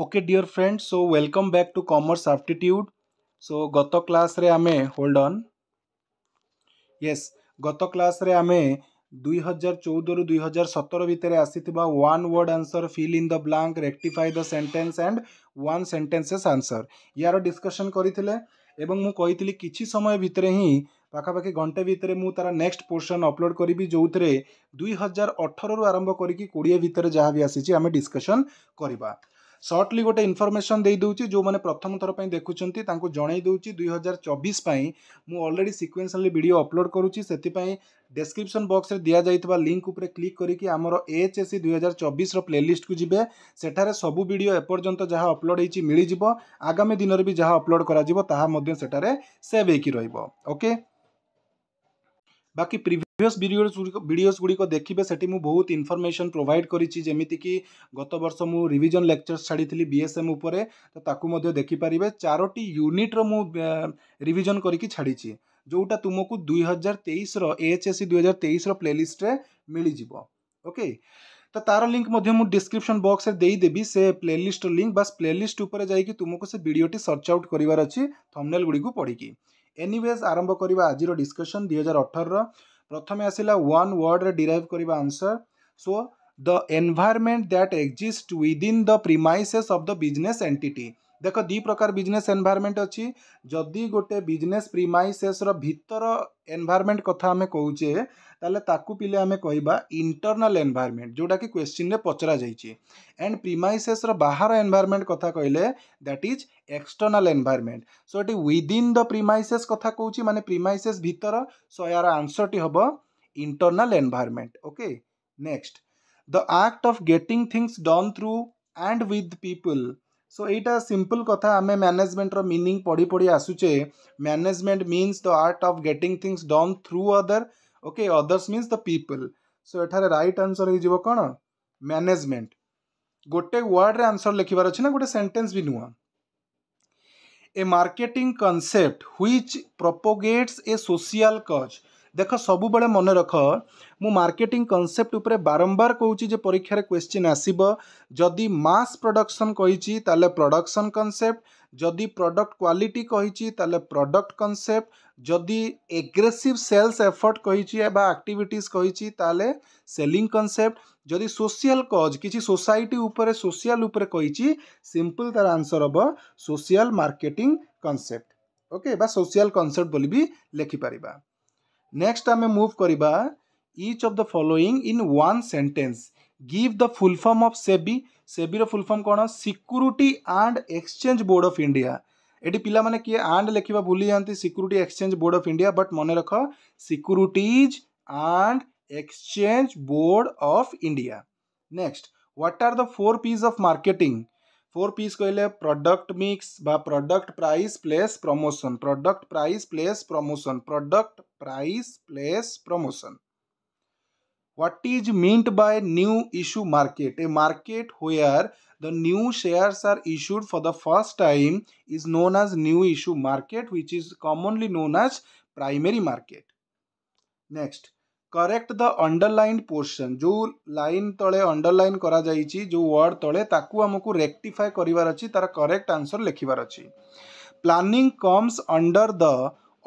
Okay dear friends so welcome back to commerce aptitude so गत class रे आमे hold on yes गत class रे आमे 2014 ରୁ 2017 ଭିତରେ ଆସିଥିବା one word answer fill in the blank rectify the sentence and one sentences answer ୟାର ଡିସ୍କସନ୍ କରିଥିଲେ ଏବଂ ମୁଁ କହିଥିଲି କିଛି ସମୟ ଭିତରେ ହିଁ ପାଖାପାଖି ଘଣ୍ଟେ ଭିତରେ ମୁଁ ତା'ର ନେକ୍ସଟ ପୋର୍ସନ୍ ଅପଲୋଡ଼ କରିବି ଯେଉଁଥିରେ ଦୁଇ ହଜାର ଅଠରରୁ ଆରମ୍ଭ କରିକି କୋଡ଼ିଏ ଭିତରେ ଯାହା ବି ଆସିଛି ଆମେ ଡିସ୍କସନ୍ କରିବା सर्टली गोटे इनफर्मेसन ଦେଇଦେଉଛି ଯେଉଁମାନେ ପ୍ରଥମ ଥର ପାଇଁ ଦେଖୁଛନ୍ତି ତାଙ୍କୁ ଜଣାଇ ଦେଉଛି ଦୁଇ ହଜାର ଚବିଶ ପାଇଁ ମୁଁ ଅଲରେଡ଼ି ସିକ୍ୱେନ୍ସିଆଲି ଭିଡ଼ିଓ ଅପଲୋଡ଼ କରୁଛି ସେଥିପାଇଁ ଡେସ୍କ୍ରିପସନ୍ ବକ୍ସରେ ଦିଆଯାଇଥିବା ଲିଙ୍କ୍ ଉପରେ କ୍ଲିକ୍ କରିକି ଆମର ଏଚ୍ ଏସ୍ ସି ଦୁଇ ହଜାର ଚବିଶର ପ୍ଲେଲିଷ୍ଟକୁ ଯିବେ ସେଠାରେ ସବୁ ଭିଡ଼ିଓ ଏପର୍ଯ୍ୟନ୍ତ ଯାହା ଅପଲୋଡ଼ ହେଇଛି ମିଳିଯିବ ଆଗାମୀ ଦିନରେ ବି ଯାହା ଅପଲୋଡ଼ କରାଯିବ ତାହା ମଧ୍ୟ ସେଠାରେ ସେଭ୍ ହେଇକି ରହିବ ଓକେ ବାକି ପ୍ରିଭି ପ୍ରିଭିୟସ୍ ଭିଡ଼ିଓସ୍ ଗୁଡ଼ିକ ଭିଡ଼ିଓସ୍ ଗୁଡ଼ିକ ଦେଖିବେ ସେଠି ମୁଁ ବହୁତ ଇନଫର୍ମେସନ୍ ପ୍ରୋଭାଇଡ଼ କରିଛି ଯେମିତିକି ଗତ ବର୍ଷ ମୁଁ ରିଭିଜନ୍ ଲେକ୍ଚର୍ସ ଛାଡ଼ିଥିଲି ବି ଏସ୍ ଏମ୍ ଉପରେ ତ ତାକୁ ମଧ୍ୟ ଦେଖିପାରିବେ ଚାରୋଟି ୟୁନିଟ୍ର ମୁଁ ରିଭିଜନ୍ କରିକି ଛାଡ଼ିଛି ଯେଉଁଟା ତୁମକୁ ଦୁଇ ହଜାର ତେଇଶର ଏଚ୍ ଏସ୍ ସି ଦୁଇ ହଜାର ତେଇଶର ପ୍ଲେଲିଷ୍ଟରେ ମିଳିଯିବ ଓକେ ତ ତା'ର ଲିଙ୍କ୍ ମଧ୍ୟ ମୁଁ ଡିସ୍କ୍ରିପ୍ସନ୍ ବକ୍ସରେ ଦେଇଦେବି ସେ ପ୍ଲେଲିଷ୍ଟର ଲିଙ୍କ୍ ବାସ୍ ପ୍ଲେଲିଷ୍ଟ ଉପରେ ଯାଇକି ତୁମକୁ ସେ ଭିଡ଼ିଓଟି ସର୍ଚ୍ଚ ଆଉଟ୍ କରିବାର ଅଛି ଥମ୍ନେଲ୍ ଗୁଡ଼ିକୁ ପଢ଼ିକି ଏନିୱେଜ୍ ଆରମ୍ଭ କରିବା ଆଜିର ଡିସ୍କସନ୍ ଦୁଇ ହଜାର ଅଠରର ପ୍ରଥମେ ଆସିଲା ୱାନ୍ ୱାର୍ଡ଼ରେ ଡିରାଇଭ୍ କରିବା answer so the environment that exist within the premises of the business entity ଦେଖ ଦୁଇ ପ୍ରକାର ବିଜନେସ୍ ଏନ୍ଭାୟରମେଣ୍ଟ ଅଛି ଯଦି ଗୋଟେ ବିଜନେସ୍ ପ୍ରିମାଇସେସ୍ର ଭିତର ଏନ୍ଭାୟରମେଣ୍ଟ କଥା ଆମେ କହୁଛେ ତାହେଲେ ତାକୁ ପିଲେ ଆମେ କହିବା ଇଣ୍ଟରନାଲ୍ ଏନ୍ଭାୟରମେଣ୍ଟ ଯେଉଁଟାକି କ୍ୱେଶ୍ଚିନ୍ରେ ପଚରାଯାଇଛି ଆଣ୍ଡ ପ୍ରିମାଇସେସ୍ର ବାହାର ଏନ୍ଭାୟରମେଣ୍ଟ କଥା କହିଲେ that is external environment so এটি উইদিন দ প্রিমাইসেস কথা কହୁଛି মানে প্রিমাইসেস ভিতর সো এর আনসরটি হব internal environment okay next the act of getting things done through and with people so এইটা সিম্পল কথা আমি ম্যানেজমেন্টর মিনিং পড়ি পড়ি আসুছে management means the art of getting things done through other okay others means the people so এখানে right answer হয়ে যাব কোণ ম্যানেজমেন্ট গোটে ওয়ার্ডরে আনসর লেখিবার আছে না গোটে সেন্টেন্স বি নুহ a marketing concept which propagates a social cause দেখ ସବୁବେଳେ ମନେ ରଖ ମୁଁ ମାର୍କେଟିଂ କନସେପ୍ଟ ଉପରେ ବାରମ୍ବାର କହୁଛି ଯେ ପରୀକ୍ଷାରେ କ୍ୱେଶ୍ଚିନ୍ ଆସିବ ଯଦି ମାସ୍ ପ୍ରଡକ୍ସନ୍ କହିଛି ତାହେଲେ ପ୍ରଡକ୍ସନ୍ କନସେପ୍ଟ ଯଦି ପ୍ରଡକ୍ଟ କ୍ୱାଲିଟି କହିଛି ତାହେଲେ ପ୍ରଡକ୍ଟ କନସେପ୍ଟ ଯଦି ଏଗ୍ରେସିଭ୍ ସେଲ୍ସ ଏଫର୍ଟ କହିଛି ବା ଆକ୍ଟିଭିଟିଜ୍ କହିଛି ତାହେଲେ ସେଲିଂ କନସେପ୍ଟ ଯଦି ସୋସିଆଲ କଜ୍ କିଛି ସୋସାଇଟି ଉପରେ ସୋସିଆଲ ଉପରେ କହିଛି ସିମ୍ପଲ୍ ତା'ର ଆନ୍ସର୍ ହେବ ସୋସିଆଲ ମାର୍କେଟିଂ କନସେପ୍ଟ ଓକେ ବା ସୋସିଆଲ କନସେପ୍ଟ ବୋଲି ବି ଲେଖିପାରିବା ନେକ୍ସଟ ଆମେ ମୁଭ୍ କରିବା each of the following in one sentence give the full form of SEBI SEBI full form कौन security and exchange board of India ये पाने किए आंड लिखा भूली जाती security exchange board of India but मन रख securities and exchange board of India next what are the four Ps of marketing four Ps कहले product mix product price place promotion product price place promotion product price place promotion what is meant by new issue market a market where the new shares are issued for the first time is known as new issue market which is commonly known as primary market next correct the underline portion जो line तले underline करा जाइची जो word तले ताकू हमको rectify करिवार अछि तार करेक्ट आंसर लिखिवार अछि planning comes under the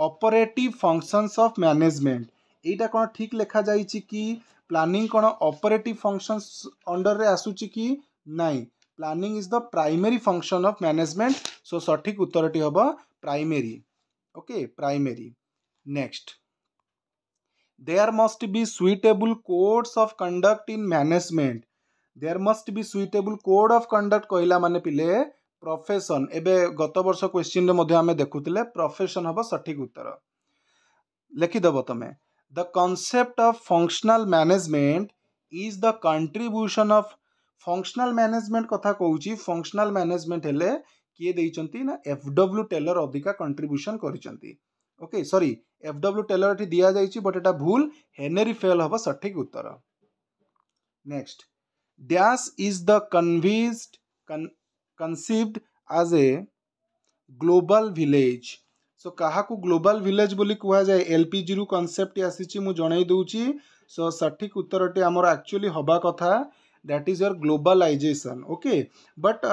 operative functions of management एटा कोन ठीक लेखा जाइची कि ପ୍ଲାନିଂ କ'ଣ ଅପରେଟିଭ୍ ଫଙ୍କସନ୍ସ ଅଣ୍ଡର୍ରେ ଆସୁଛି କି ନାହିଁ planning is the primary function of management so ସଠିକ୍ ଉତ୍ତରଟି ହେବ primary okay primary next there must be suitable codes of conduct in management there must be suitable code of conduct କହିଲା ମାନେ ପିଲେ profession ଏବେ ଗତ ବର୍ଷ କ୍ୱେଶ୍ଚିନ୍ରେ ମଧ୍ୟ ଆମେ ଦେଖୁଥିଲେ profession ହେବ ସଠିକ୍ ଉତ୍ତର ଲେଖିଦେବ ତୁମେ the concept of functional management is the contribution of functional management कथा कहूँ functional मैनेजमेंट हेले किए देखते ना एफ डब्ल्यू टेलर अधिका कंट्रीब्यूशन करके सरी एफ डब्ल्यू टेलर दि जाइए बट एटा भूल हेनेरी फेल हम सठिक उत्तर नेक्स्ट डैश इज द कनभीज conceived as a global village सो क्या ग्लोबल भिलेज बोली कहुए एलपीजी रु कनसेप्ट आसी जनई सो सठिक उत्तरटे आम एक्चुअली हवा कथ that is your globalization okay but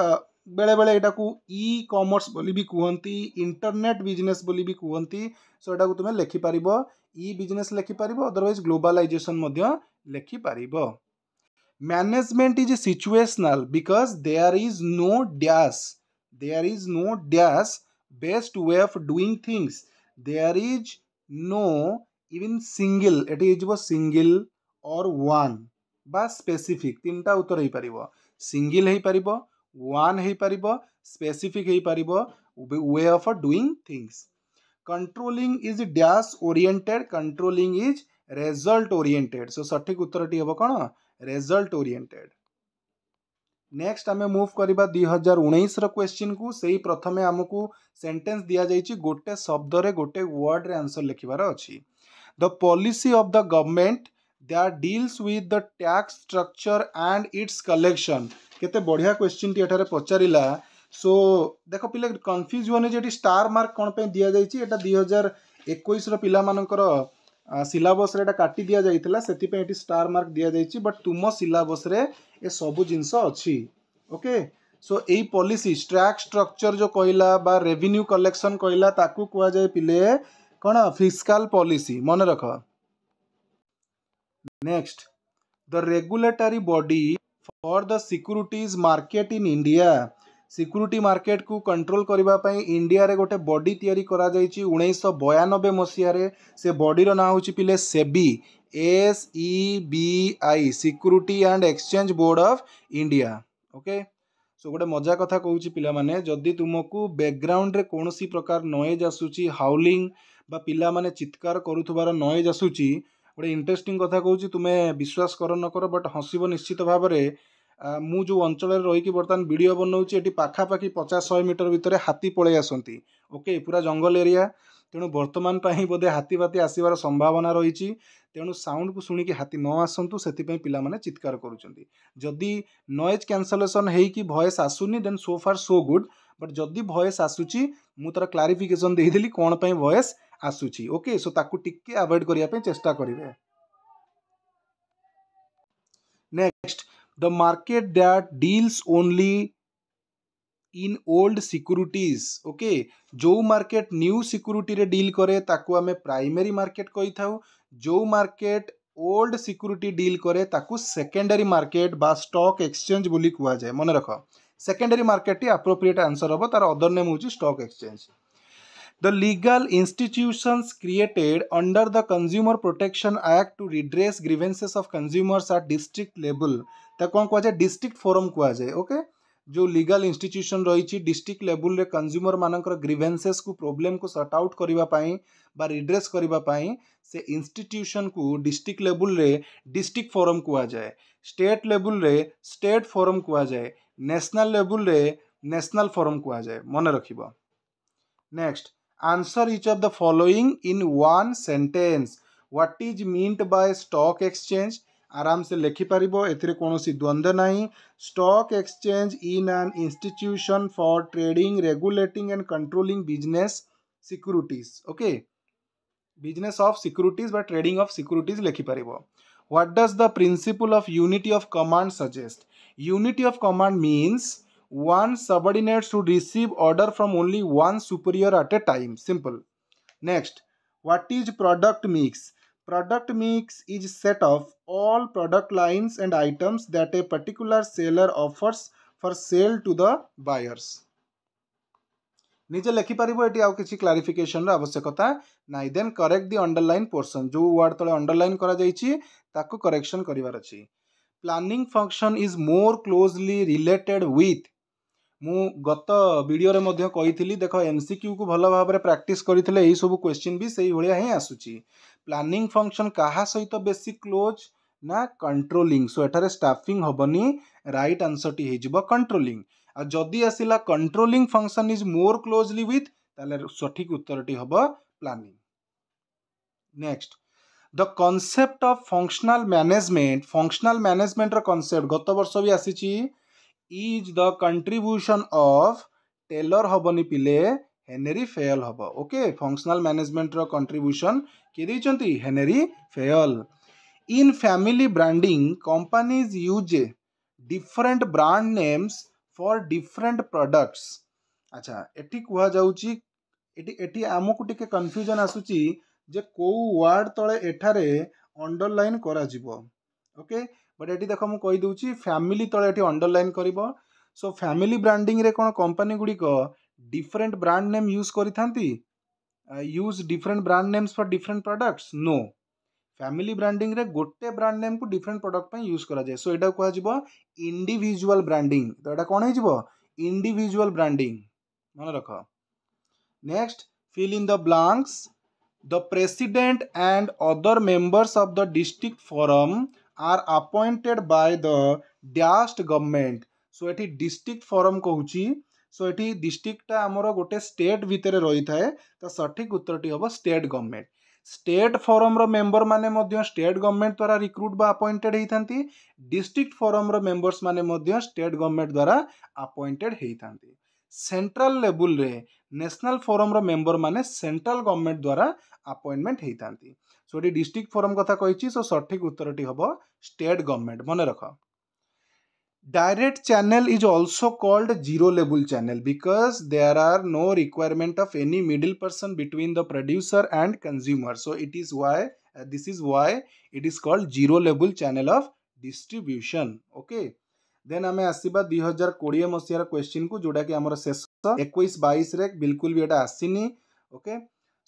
बेले बेले यू इ कमर्स भी कहते इंटरनेट बिजनेस भी कहते सो यू तुम्हें लिखिपार इ बिजनेस लिखिपार अदरवैज ग्लोबलाइजेसन लिखिपार management is situational because there is no dash they is no dash best way of doing things there is no even single it is a single or one ବା specific tinta uttar hi paribo single hi paribo one hi paribo specific hi paribo way of doing things controlling is dash oriented controlling is result oriented so sathik uttar ti hobo kon result oriented next ଆମେ move କରିବା ଦୁଇ ହଜାର ଉଣେଇଶର କ୍ୱେଶ୍ଚିନ୍କୁ ସେଇ ପ୍ରଥମେ ଆମକୁ sentence ଦିଆଯାଇଛି ଗୋଟେ ଶବ୍ଦରେ ଗୋଟେ ୱାର୍ଡ଼ରେ ଆନ୍ସର୍ ଲେଖିବାର ଅଛି the policy of the government that deals with the tax structure and its collection କେତେ ବଢ଼ିଆ କ୍ୱେଶ୍ଚିନ୍ଟି ଏଠାରେ ପଚାରିଲା ସୋ ଦେଖ ପିଲା କନଫ୍ୟୁଜ୍ ହୁଅନି ଯେ ଏଠି ଷ୍ଟାର୍ ମାର୍କ କ'ଣ ପାଇଁ ଦିଆଯାଇଛି ଏଇଟା ଦୁଇ ହଜାର ଏକୋଇଶର ପିଲାମାନଙ୍କର ସିଲାବସ୍ରେ ଏଇଟା କାଟି ଦିଆଯାଇଥିଲା ସେଥିପାଇଁ ଏଠି ଷ୍ଟାର୍ ମାର୍କ ଦିଆଯାଇଛି ବଟ୍ ତୁମ ସିଲାବସ୍ରେ ଏ ସବୁ ଜିନିଷ ଅଛି ଓକେ ସୋ ଏଇ ପଲିସି ଟ୍ରାକ୍ ଷ୍ଟ୍ରକ୍ଚର୍ ଯେଉଁ କହିଲା ବା ରେଭିନ୍ୟୁ କଲେକ୍ସନ୍ କହିଲା ତାକୁ କୁହାଯାଏ ପିଲେ କ'ଣ ଫିସ୍କାଲ୍ ପଲିସି ମନେ ରଖ next the regulatory body for the securities market in India security ମାର୍କେଟକୁ କଣ୍ଟ୍ରୋଲ କରିବା ପାଇଁ ଇଣ୍ଡିଆରେ ଗୋଟେ ବଡି ତିଆରି କରାଯାଇଛି ଉଣେଇଶହ ବୟାନବେ ମସିହାରେ ସେ ବଡିର ନାଁ ହେଉଛି ପିଲେ SEBI S E B I security and exchange board of India okay so ଗୋଟେ ମଜା କଥା କହୁଛି ପିଲାମାନେ ଯଦି ତୁମକୁ ବ୍ୟାକ୍ଗ୍ରାଉଣ୍ଡରେ କୌଣସି ପ୍ରକାର ନଏଜ୍ ଆସୁଛି ହାଉଲିଂ ବା ପିଲାମାନେ ଚିତ୍କାର କରୁଥିବାର ନଏଜ୍ ଆସୁଛି ଗୋଟେ ଇଣ୍ଟରେଷ୍ଟିଂ କଥା କହୁଛି ତୁମେ ବିଶ୍ୱାସ କର ନକର ବଟ୍ ହସିବ ନିଶ୍ଚିତ ଭାବରେ ମୁଁ ଯେଉଁ ଅଞ୍ଚଳରେ ରହିକି ବର୍ତ୍ତମାନ ଭିଡ଼ିଓ ବନାଉଛି ଏଠି ପାଖାପାଖି ପଚାଶ ଶହେ ମିଟର ଭିତରେ ହାତୀ ପଳାଇ ଆସନ୍ତି ଓକେ ପୁରା ଜଙ୍ଗଲ ଏରିଆ ତେଣୁ ବର୍ତ୍ତମାନ ପାଇଁ ବୋଧେ ହାତୀ ଫାତି ଆସିବାର ସମ୍ଭାବନା ରହିଛି ତେଣୁ ସାଉଣ୍ଡକୁ ଶୁଣିକି ହାତୀ ନ ଆସନ୍ତୁ ସେଥିପାଇଁ ପିଲାମାନେ ଚିତ୍କାର କରୁଛନ୍ତି ଯଦି ନଏଜ୍ କ୍ୟାନସଲେସନ୍ ହେଇକି ଭଏସ୍ ଆସୁନି then so far so good but ଯଦି ଭଏସ୍ ଆସୁଛି ମୁଁ ତା'ର କ୍ଲାରିଫିକେସନ୍ ଦେଇଦେଲି କ'ଣ ପାଇଁ ଭଏସ୍ ଆସୁଛି ଓକେ ସୋ ତାକୁ ଟିକେ ଆଭଏଡ଼୍ କରିବା ପାଇଁ ଚେଷ୍ଟା କରିବେ next the market that deals only in old securities okay जो मार्केट न्यू security रे deal करे ताकू आमे primary कही थाउ जो मार्केट ओल्ड सिक्यूरीटी डील करे ताकू सेकेंडरी मार्केट बा स्टॉक एक्सचेंज बोली कुआ जाए मन रख सेकेंडरी मार्केट टी अप्रोप्रिएट आंसर हम तार अदर नेम हो stock exchange the legal institutions created under the consumer protection act to redress grievances of consumers at district level कौन क्या डिस्ट्रिक्ट फोरम कहा जाए ओके जो लीगल इनट्यूशन रही डिस्ट्रिक्ट लेवल रे कंज्यूमर मानक ग्रीभेन्सेस को प्रोब्लेम को सर्ट आउट करने रिड्रेस करने से इनट्यूशन को डिस्ट्रिक्ट लेवल रे डिस्ट्रिक्ट फोरम कहा जाए स्टेट लेवल रे स्टेट फोरम कहा जाए नेशनल लेवल रे नेशनल फोरम कहा जाए मन रख next answer each of the following in one sentence what is meant by stock exchange आराम से लेखिपर एणसी द्वंद ना stock exchange is an institution for trading regulating and controlling business securities okay business of securities trading of securities लेखिपर what does the principle of unity of command suggest unity of command means one subordinate to receive order from only one superior at a time simple next what is product mix product mix is set of all product lines and items that a particular seller offers for sale to the buyers निजे लेखिपारे ये आज clarification रवश्यकता नाई then correct the underlined portion जो word तले underline correction करार planning function is more closely related with मु गत भिडे कही देख एम सिक्यू को भल भाव प्राक्ट करें यही सब क्वेश्चन भी से ही आसूसी ପ୍ଲାନିଂ ଫଙ୍କସନ୍ କାହା ସହିତ ବେଶୀ କ୍ଲୋଜ୍ ନା କଣ୍ଟ୍ରୋଲିଂ ସୋ ଏଠାରେ ଷ୍ଟାଫିଂ ହେବନି ରାଇଟ୍ ଆନ୍ସର୍ଟି ହେଇଯିବ କଣ୍ଟ୍ରୋଲିଂ ଆଉ ଯଦି ଆସିଲା controlling function is more closely with ତାହେଲେ ସଠିକ୍ ଉତ୍ତରଟି ହେବ planning next the concept of functional management functional ମ୍ୟାନେଜମେଣ୍ଟର କନସେପ୍ଟ ଗତ ବର୍ଷ ବି ଆସିଛି is the contribution of Taylor ହେବନି ପିଲେ ହେନେରି ଫେଲ୍ ହେବ ଓକେ ଫଙ୍କସନାଲ୍ ମ୍ୟାନେଜମେଣ୍ଟର କଣ୍ଟ୍ରିବ୍ୟୁସନ୍ କିଏ ଦେଇଛନ୍ତି Henri Fayol in family branding companies use different brand names for different products ଆଚ୍ଛା ଏଠି କୁହାଯାଉଛି ଏଠି ଏଠି ଆମକୁ ଟିକେ କନଫ୍ୟୁଜନ୍ ଆସୁଛି ଯେ କେଉଁ ୱାର୍ଡ଼ ତଳେ ଏଠାରେ ଅଣ୍ଡରଲାଇନ୍ କରାଯିବ ଓକେ ବଟ୍ ଏଠି ଦେଖ ମୁଁ କହିଦେଉଛି ଫ୍ୟାମିଲି ତଳେ ଏଠି ଅଣ୍ଡରଲାଇନ୍ କରିବ ସୋ ଫ୍ୟାମିଲି ବ୍ରାଣ୍ଡିଂରେ କ'ଣ କମ୍ପାନୀ ଗୁଡ଼ିକ ଡିଫରେଣ୍ଟ ବ୍ରାଣ୍ଡ ନେମ୍ ୟୁଜ୍ କରିଥାନ୍ତି use different brand names for different products no family branding रे गोटे ब्रांड नेम को डिफरेंट प्रोडक्ट पे यूज करा जाए सो एटा कहा जिवो इंडिविजुअल ब्रांडिंग तो एटा कोन हे जिवो इंडिविजुअल ब्रांडिंग मन रखो next fill in the blanks the president and other members of the district forum are appointed by the dash government so एठी डिस्ट्रिक्ट फोरम कहूची ସୋ ଏଠି ଡିଷ୍ଟ୍ରିକ୍ଟଟା ଆମର ଗୋଟେ ଷ୍ଟେଟ୍ ଭିତରେ ରହିଥାଏ ତ ସଠିକ୍ ଉତ୍ତରଟି ହେବ ଷ୍ଟେଟ୍ ଗଭର୍ଣ୍ଣମେଣ୍ଟ ଷ୍ଟେଟ୍ ଫୋରମ୍ର ମେମ୍ବରମାନେ ମଧ୍ୟ ଷ୍ଟେଟ୍ ଗଭର୍ଣ୍ଣମେଣ୍ଟ ଦ୍ୱାରା ରିକ୍ରୁଟ୍ ବା ଆପଏଣ୍ଟେଡ଼୍ ହେଇଥାନ୍ତି ଡିଷ୍ଟ୍ରିକ୍ଟ ଫୋରମ୍ର ମେମ୍ବର୍ସମାନେ ମଧ୍ୟ ଷ୍ଟେଟ୍ ଗଭର୍ଣ୍ଣମେଣ୍ଟ ଦ୍ୱାରା ଆପଏଣ୍ଟେଡ଼୍ ହେଇଥାନ୍ତି ସେଣ୍ଟ୍ରାଲ୍ ଲେବୁଲ୍ରେ ନ୍ୟାସନାଲ୍ ଫୋରମ୍ର ମେମ୍ବରମାନେ ସେଣ୍ଟ୍ରାଲ୍ ଗଭର୍ଣ୍ଣମେଣ୍ଟ ଦ୍ୱାରା ଆପଏଣ୍ଟମେଣ୍ଟ ହେଇଥାନ୍ତି ସୋ ଏଠି ଡିଷ୍ଟ୍ରିକ୍ଟ ଫୋରମ୍ କଥା କହିଛି ସୋ ସଠିକ୍ ଉତ୍ତରଟି ହେବ ଷ୍ଟେଟ୍ ଗଭର୍ଣ୍ଣମେଣ୍ଟ ମନେ ରଖ direct channel is also called zero level channel because there are no requirement of any middle person between the producer and consumer so it is why uh, this is why it is called zero level channel of distribution okay Then आम आसवा दुई हजार कोड़े मसीहार question को जोटा कि आम शेष एक बैस बिल्कुल भी यहाँ आसनी okay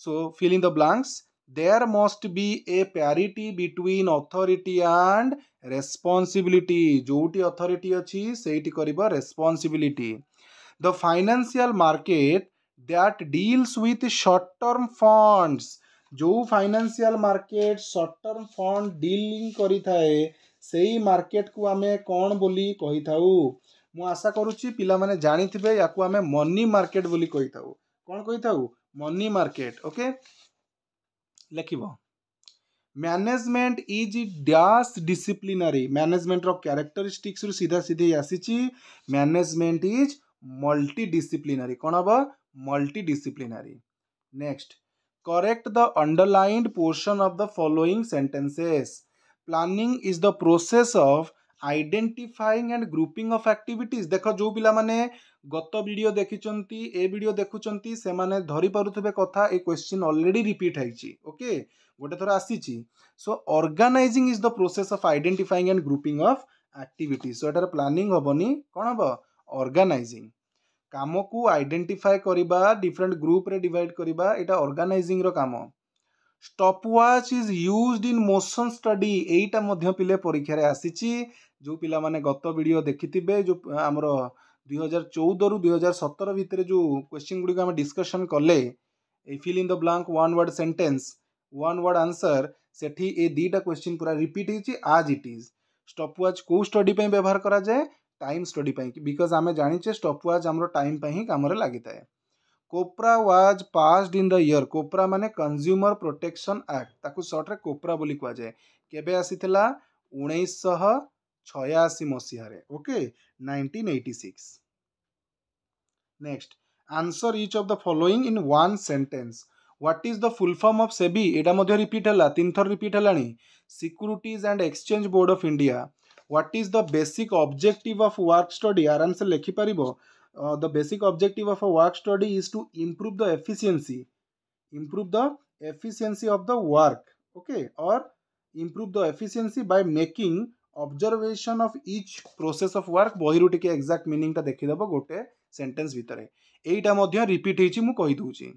so filling the blanks, there must be a parity between authority and responsibility ଯେଉଁଠି ଅଥରିଟି ଅଛି ସେଇଠି କରିବ responsibility the financial market that deals with short term funds ଯେଉଁ financial market short term fund dealing କରିଥାଏ ସେଇ ମାର୍କେଟକୁ ଆମେ କ'ଣ ବୋଲି କହିଥାଉ ମୁଁ ଆଶା କରୁଛି ପିଲାମାନେ ଜାଣିଥିବେ ୟାକୁ ଆମେ ମନି ମାର୍କେଟ ବୋଲି କହିଥାଉ କ'ଣ କହିଥାଉ ମନି ମାର୍କେଟ ଓକେ ଲେଖିବ management is dash disciplinary management characteristics रु सीधा सीधे आसी मैनेजमेंट इज मल्टी कौन हम multi disciplinary next correct the underlined portion of the following sentences planning is the process of identifying and grouping of activities देख जो पिला माने গত ভিডিও দেখিছন্তি এ ভিডিও দেখুছন্তি সেমানে ধরি পারুথিবে কথা এই কোশ্চিন অলরেডি রিপিট হইছি ওকে গোটে থর আসিছি so organizing is the process of identifying and grouping of activity so ଏଠାରେ ପ୍ଲାନିଂ ହେବନି କ'ଣ ହେବ ଅର୍ଗାନାଇଜିଂ କାମକୁ ଆଇଡେଣ୍ଟିଫାଏ କରିବା ଡିଫରେଣ୍ଟ ଗ୍ରୁପ୍ରେ ଡିଭାଇଡ଼ କରିବା ଏଇଟା ଅର୍ଗାନାଇଜିଂର କାମ stop watch is used in motion study ଏଇଟା ମଧ୍ୟ ପିଲେ ପରୀକ୍ଷାରେ ଆସିଛି ଯେଉଁ ପିଲାମାନେ ଗତ ଭିଡ଼ିଓ ଦେଖିଥିବେ ଯେଉଁ ଆମର ଦୁଇହଜାର ଚଉଦରୁ ଦୁଇହଜାର ସତର ଭିତରେ ଯେଉଁ କ୍ୱେଶ୍ଚିନ୍ ଗୁଡ଼ିକ ଆମେ ଡିସ୍କସନ୍ କଲେ ଏଇ fill in the blank one word sentence one word answer ସେଠି ଏ ଦୁଇଟା କ୍ୱେଶ୍ଚିନ୍ ପୁରା ରିପିଟ୍ ହେଇଛି as it is stop watch କେଉଁ ଷ୍ଟଡ଼ି ପାଇଁ ବ୍ୟବହାର କରାଯାଏ ଟାଇମ୍ ଷ୍ଟଡ଼ି ପାଇଁ ବିକଜ୍ ଆମେ ଜାଣିଛେ ଷ୍ଟପ୍ ୱାଚ୍ ଆମର ଟାଇମ୍ ପାଇଁ ହିଁ କାମରେ ଲାଗିଥାଏ COPRA was passed in the year COPRA ମାନେ କନଜ୍ୟୁମର ପ୍ରୋଟେକ୍ସନ୍ ଆକ୍ଟ ତାକୁ ସର୍ଟରେ କୋପ୍ରା ବୋଲି କୁହାଯାଏ କେବେ ଆସିଥିଲା ଉଣେଇଶହ ଛୟାଅଶୀ ମସିହାରେ okay nineteen eighty six next answer each of the following in one sentence what is the full form of SEBI ଏଇଟା ମଧ୍ୟ ରିପିଟ୍ ହେଲା ତିନି ଥର ରିପିଟ୍ ହେଲାଣି securities and exchange board of India what is the basic objective of work study ଆରାମସେ ଲେଖିପାରିବ the basic objective of work study is to improve the efficiency improve the efficiency of the work okay or improve the efficiency Bai making observation of each process of work ବହିରୁ ଟିକେ exact ମିନିଂଟା ଦେଖିଦେବ ଗୋଟେ sentence ଭିତରେ ଏଇଟା ମଧ୍ୟ repeat ହେଇଛି ମୁଁ କହିଦେଉଛି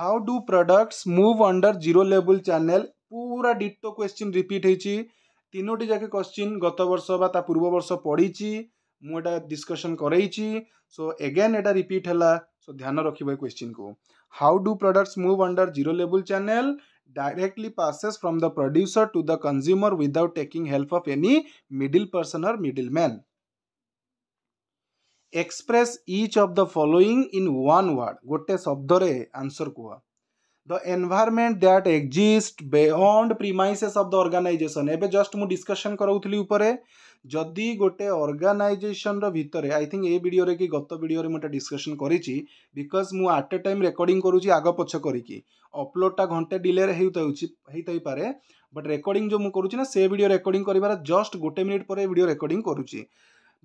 how do products move under zero ଲେବୁଲ୍ ଚ୍ୟାନେଲ୍ ପୁରା ଡିଟୋ କ୍ୱେଶ୍ଚିନ୍ ରିପିଟ୍ ହେଇଛି ତିନୋଟି ଯାକ କ୍ୱେଶ୍ଚିନ୍ ଗତ ବର୍ଷ ବା ତା ପୂର୍ବ ବର୍ଷ ପଢ଼ିଛି ମୁଁ ଏଇଟା ଡିସ୍କସନ୍ କରେଇଛି ସୋ ଏଗେନ୍ ଏଇଟା ରିପିଟ୍ ହେଲା ସୋ ଧ୍ୟାନ ରଖିବ ଏ କ୍ୱେଶ୍ଚିନ୍କୁ how do products move under zero ଲେବୁଲ୍ channel directly passes from the producer to the consumer without taking help of any middle person or middleman. Express each of the following in one word. Gote shobdore answer ko The environment that exists beyond premises of the organization. ebe just mu discussion कराउथली upare ଯଦି ଗୋଟେ ଅର୍ଗାନାଇଜେସନ୍ର ଭିତରେ I think ଏ ଭିଡ଼ିଓରେ କି ଗତ ଭିଡ଼ିଓରେ ମୁଁ ଏଇଟା ଡିସ୍କସନ୍ କରିଛି ବିକଜ୍ ମୁଁ ଆଟ୍ ଏ ଟାଇମ୍ ରେକର୍ଡ଼ିଂ କରୁଛି ଆଗ ପଛ କରିକି ଅପଲୋଡ଼୍ଟା ଘଣ୍ଟେ ଡିଲେରେ ହେଉଥାଉଛି ହେଇଥାଇପାରେ ବଟ୍ ରେକର୍ଡ଼ିଂ ଯେଉଁ ମୁଁ କରୁଛି ନା ସେ ଭିଡ଼ିଓ ରେକର୍ଡ଼ିଂ କରିବାର ଜଷ୍ଟ ଗୋଟେ ମିନିଟ୍ ପରେ ଏ ଭିଡ଼ିଓ ରେକର୍ଡ଼ିଂ କରୁଛି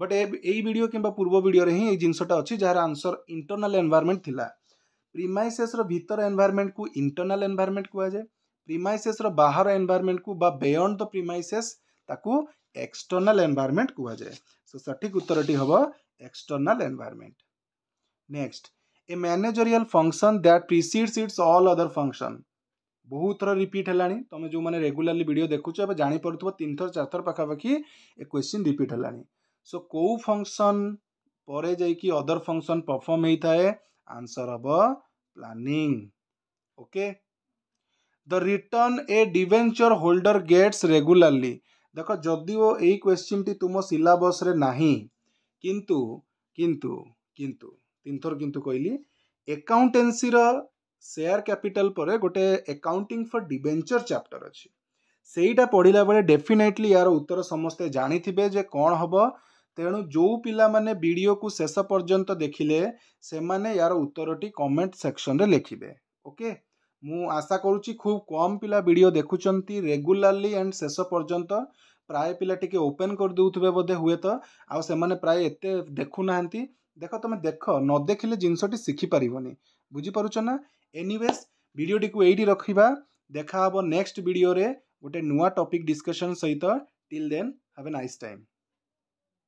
ବଟ୍ ଏ ଏଇ ଭିଡ଼ିଓ କିମ୍ବା ପୂର୍ବ ଭିଡ଼ିଓରେ ହିଁ ଏଇ ଜିନିଷଟା ଅଛି ଯାହାର ଆନ୍ସର୍ ଇଣ୍ଟର୍ନାଲ୍ ଏନ୍ଭାରମେଣ୍ଟ ଥିଲା ପ୍ରିମାଇସେସ୍ର ଭିତର ଏନ୍ଭାରମେଣ୍ଟକୁ ଇଣ୍ଟର୍ନାଲ୍ ଏନ୍ଭାରମେଣ୍ଟ କୁହାଯାଏ ପ୍ରିମାଇସେସ୍ର ବାହାର ଏନ୍ଭାରମେଣ୍ଟକୁ ବା ବେୟଣ୍ଡ ଦ ପ୍ରିମାଇସେସ୍ ତାକୁ এক্সটর্নাল এনভায়রনমেন্ট কুহযায়ে সো সঠিক উত্তরটি হব external environment next a managerial function that precedes its all other function ବହୁତ ଥର ରିପିଟ୍ ହେଲାଣି ତୁମେ ଯେଉଁମାନେ ରେଗୁଲାରଲି ଭିଡ଼ିଓ ଦେଖୁଛ ଏବେ ଜାଣିପାରୁଥିବ ତିନିଥର ଚାରିଥର ପାଖାପାଖି ଏ କ୍ୱେଶ୍ଚିନ୍ ରିପିଟ୍ ହେଲାଣି ସୋ କେଉଁ ଫଙ୍କସନ୍ ପରେ ଯାଇକି ଅଦର୍ ଫଙ୍କସନ୍ ପରଫର୍ମ ହେଇଥାଏ ଆନ୍ସର୍ ହେବ planning okay the return a debenture holder gets regularly ଦେଖ ଯଦିଓ ଏଇ କ୍ୱେଶ୍ଚିନ୍ଟି ତୁମ ସିଲାବସ୍ରେ ନାହିଁ କିନ୍ତୁ କିନ୍ତୁ କିନ୍ତୁ ତିନିଥର କିନ୍ତୁ କହିଲି ଏକାଉଣ୍ଟେନ୍ସିର ସେୟାର କ୍ୟାପିଟାଲ ପରେ ଗୋଟେ ଏକାଉଣ୍ଟିଂ ଫର୍ ଡିଭେଞ୍ଚର ଚାପ୍ଟର ଅଛି ସେଇଟା ପଢ଼ିଲା ବେଳେ ଡେଫିନେଟଲି ୟାର ଉତ୍ତର ସମସ୍ତେ ଜାଣିଥିବେ ଯେ କ'ଣ ହେବ ତେଣୁ ଯେଉଁ ପିଲାମାନେ ଭିଡ଼ିଓକୁ ଶେଷ ପର୍ଯ୍ୟନ୍ତ ଦେଖିଲେ ସେମାନେ ୟାର ଉତ୍ତରଟି କମେଣ୍ଟ ସେକ୍ସନରେ ଲେଖିବେ ଓକେ ମୁଁ ଆଶା କରୁଛି ଖୁବ୍ କମ୍ ପିଲା ଭିଡ଼ିଓ ଦେଖୁଛନ୍ତି ରେଗୁଲାରଲି ଆଣ୍ଡ ଶେଷ ପର୍ଯ୍ୟନ୍ତ ପ୍ରାୟ ପିଲା ଟିକେ ଓପେନ୍ କରିଦେଉଥିବେ ବୋଧେ ହୁଏତ ଆଉ ସେମାନେ ପ୍ରାୟ ଏତେ ଦେଖୁନାହାନ୍ତି ଦେଖ ତୁମେ ଦେଖ ନ ଦେଖିଲେ ଜିନିଷଟି ଶିଖିପାରିବନି ବୁଝିପାରୁଛ ନା ଏନିୱେଜ୍ ଭିଡ଼ିଓଟିକୁ ଏଇଠି ରଖିବା ଦେଖାହେବ ନେକ୍ସଟ ଭିଡ଼ିଓରେ ଗୋଟେ ନୂଆ ଟପିକ୍ ଡିସ୍କସନ୍ ସହିତ till then have a nice time